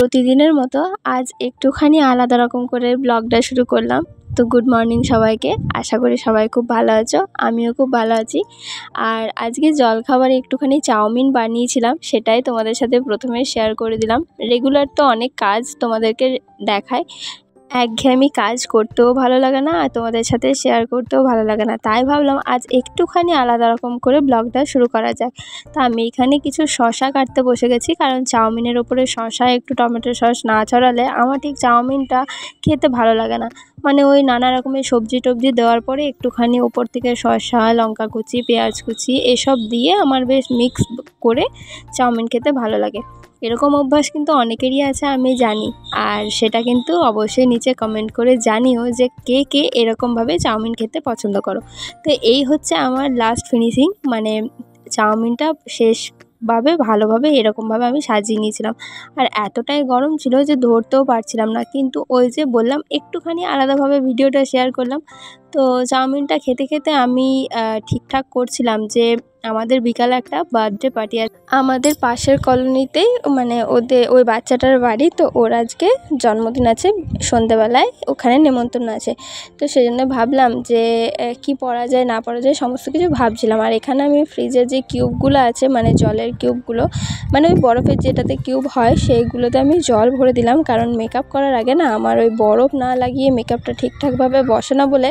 প্রতিদিনের মতো আজ একটুখানি আলাদা রকম করে ব্লগটা শুরু করলাম তো গুড মর্নিং সবাইকে আশা করি সবাই খুব ভালো আছো আমিও খুব ভালো আছি আর আজকে জলখাবার একটুখানি চাউমিন বানিয়েছিলাম সেটাই তোমাদের সাথে প্রথমে শেয়ার করে দিলাম রেগুলার তো অনেক কাজ তোমাদেরকে দেখায় একঘেয়েমি কাজ করতেও ভালো লাগে না আর তোমাদের সাথে শেয়ার করতেও ভালো লাগে না তাই ভাবলাম আজ একটুখানি আলাদা রকম করে ব্লগটা শুরু করা যাক তা আমি এখানে কিছু শশা কাটতে বসে গেছি কারণ চাউমিনের ওপরে শশা একটু টমেটো সস না ছড়ালে আমার ঠিক চাউমিনটা খেতে ভালো লাগে না মানে ওই নানা রকমের সবজি টবজি দেওয়ার পরে একটুখানি ওপর থেকে শসা লঙ্কা কুচি পেঁয়াজ কুচি এসব দিয়ে আমার বেশ মিক্স করে চাউমিন খেতে ভালো লাগে এরকম অভ্যাস কিন্তু অনেকেরই আছে আমি জানি আর সেটা কিন্তু অবশ্যই নিচে কমেন্ট করে জানিও যে কে কে এরকমভাবে চাউমিন খেতে পছন্দ করো তো এই হচ্ছে আমার লাস্ট ফিনিশিং মানে চাউমিনটা শেষ ভাবে ভালোভাবে এরকমভাবে আমি সাজিয়ে নিয়েছিলাম আর এতটাই গরম ছিল যে ধরতেও পারছিলাম না কিন্তু ওই যে বললাম একটুখানি আলাদাভাবে ভিডিওটা শেয়ার করলাম তো চাউমিনটা খেতে খেতে আমি ঠিকঠাক করছিলাম যে আমাদের বিকালে একটা বার্থডে পার্টি আছে আমাদের পাশের কলোনিতেই মানে ওদের ওই বাচ্চাটার বাড়ি তো ওর আজকে জন্মদিন আছে সন্ধেবেলায় ওখানে নেমন্তন্ন আছে তো সেই জন্য ভাবলাম যে কি পরা যায় না পরা যায় সমস্ত কিছু ভাবছিলাম আর এখানে আমি ফ্রিজের যে কিউবগুলো আছে মানে জলের কিউবগুলো মানে ওই বরফের যেটাতে কিউব হয় সেইগুলোতে আমি জল ভরে দিলাম কারণ মেকআপ করার আগে না আমার ওই বরফ না লাগিয়ে মেকআপটা ঠিকঠাকভাবে বসে না বলে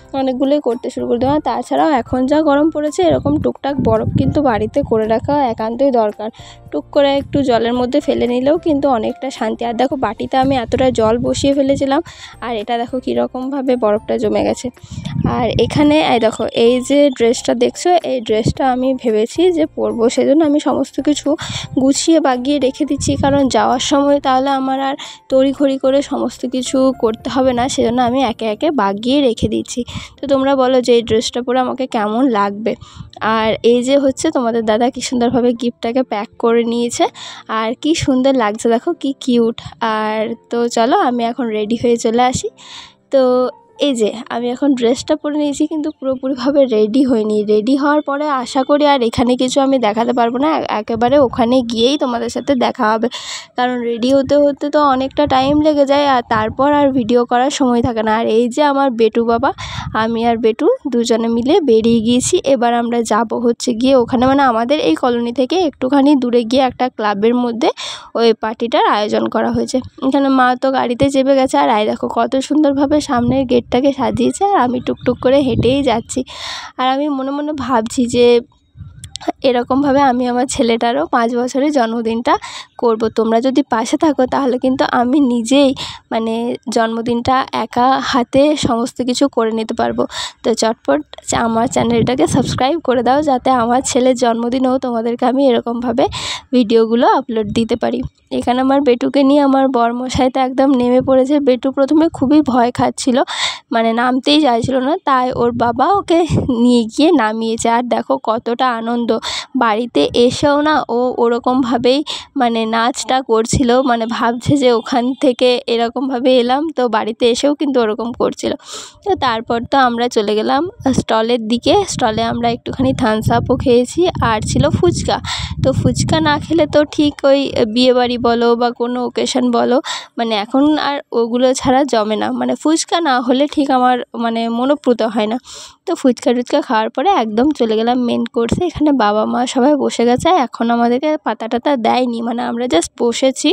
অনেকগুলোই করতে শুরু করে দেওয়া তাছাড়াও এখন যা গরম পড়েছে এরকম টুকটাক বরফ কিন্তু বাড়িতে করে রাখা একান্তই দরকার টুক করে একটু জলের মধ্যে ফেলে নিলেও কিন্তু অনেকটা শান্তি আর দেখো বাটিতে আমি এতটা জল বসিয়ে ফেলেছিলাম আর এটা দেখো কীরকমভাবে বরফটা জমে গেছে আর এখানে এই দেখো এই যে ড্রেসটা দেখছো এই ড্রেসটা আমি ভেবেছি যে পরবো সেজন্য আমি সমস্ত কিছু গুছিয়ে বাগিয়ে রেখে দিচ্ছি কারণ যাওয়ার সময় তাহলে আমার আর তড়িঘড়ি করে সমস্ত কিছু করতে হবে না সেজন্য আমি একে একে বাগিয়ে রেখে দিচ্ছি তো তোমরা বলো যে এই ড্রেসটা পরে আমাকে কেমন লাগবে আর এই যে হচ্ছে তোমাদের দাদা কী সুন্দরভাবে গিফটটাকে প্যাক করে নিয়েছে আর কি সুন্দর লাগছে দেখো কি কিউট আর তো চলো আমি এখন রেডি হয়ে চলে আসি তো এই যে আমি এখন ড্রেসটা পরে নিয়েছি কিন্তু পুরোপুরিভাবে রেডি হয়নি রেডি হওয়ার পরে আশা করি আর এখানে কিছু আমি দেখাতে পারবো না একেবারে ওখানে গিয়েই তোমাদের সাথে দেখা হবে কারণ রেডি হতে হতে তো অনেকটা টাইম লেগে যায় আর তারপর আর ভিডিও করার সময় থাকে না আর এই যে আমার বেটু বাবা আমি আর বেটু দুজনে মিলে বেরিয়ে গিয়েছি এবার আমরা যাব হচ্ছে গিয়ে ওখানে মানে আমাদের এই কলোনি থেকে একটুখানি দূরে গিয়ে একটা ক্লাবের মধ্যে ওই পার্টিটার আয়োজন করা হয়েছে এখানে মা তো গাড়িতে চেপে গেছে আর আয় দেখো কত সুন্দরভাবে সামনের গেট ঘরটাকে সাজিয়েছে আর আমি টুকটুক করে হেঁটেই যাচ্ছি আর আমি মনে মনে ভাবছি যে এরকমভাবে আমি আমার ছেলেটারও পাঁচ বছরের জন্মদিনটা করব তোমরা যদি পাশে থাকো তাহলে কিন্তু আমি নিজেই মানে জন্মদিনটা একা হাতে সমস্ত কিছু করে নিতে পারবো তো চটপট আমার চ্যানেলটাকে সাবস্ক্রাইব করে দাও যাতে আমার ছেলের জন্মদিনেও তোমাদেরকে আমি এরকমভাবে ভিডিওগুলো আপলোড দিতে পারি এখানে আমার বেটুকে নিয়ে আমার বরমশাইতে একদম নেমে পড়েছে বেটু প্রথমে খুবই ভয় খাচ্ছিল মানে নামতেই চাইছিল না তাই ওর বাবা ওকে নিয়ে গিয়ে নামিয়েছে আর দেখো কতটা আনন্দ বাড়িতে এসেও না ও ওরকমভাবেই মানে নাচটা করছিল মানে ভাবছে যে ওখান থেকে এরকমভাবে এলাম তো বাড়িতে এসেও কিন্তু ওরকম করছিল তো তারপর তো আমরা চলে গেলাম স্টলের দিকে স্টলে আমরা একটুখানি থামস আপও খেয়েছি আর ছিল ফুচকা তো ফুচকা না খেলে তো ঠিক ওই বিয়েবাড়ি বলো বা কোনো ওকেশন বলো মানে এখন আর ওগুলো ছাড়া জমে না মানে ফুচকা না হলে ঠিক ঠিক আমার মানে মনোপ্রুত হয় না তো ফুচকা টুচকা খাওয়ার পরে একদম চলে গেলাম মেন কোর্সে এখানে বাবা মা সবাই বসে গেছে এখন আমাদেরকে পাতা টাতা দেয়নি মানে আমরা জাস্ট বসেছি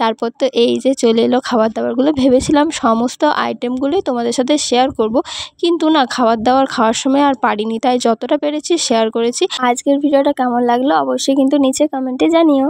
তারপর তো এই যে চলে এলো খাবার দাবারগুলো ভেবেছিলাম সমস্ত আইটেমগুলোই তোমাদের সাথে শেয়ার করব কিন্তু না খাবার দাবার খাওয়ার সময় আর পারিনি তাই যতটা পেরেছি শেয়ার করেছি আজকের ভিডিওটা কেমন লাগলো অবশ্যই কিন্তু নিচে কমেন্টে জানিও